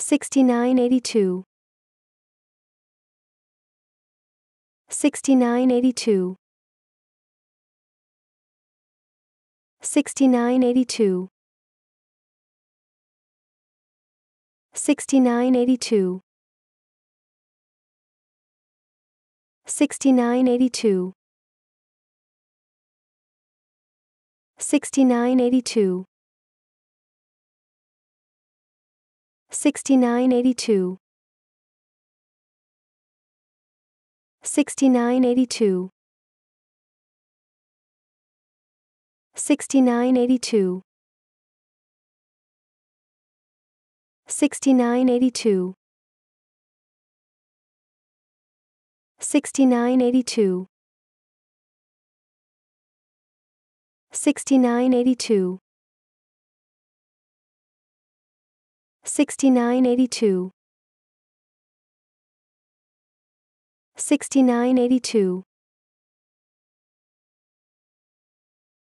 6982 6982 6982 6982 6982 6982 6982 6982 6982 6982 6982 6982 6982 6982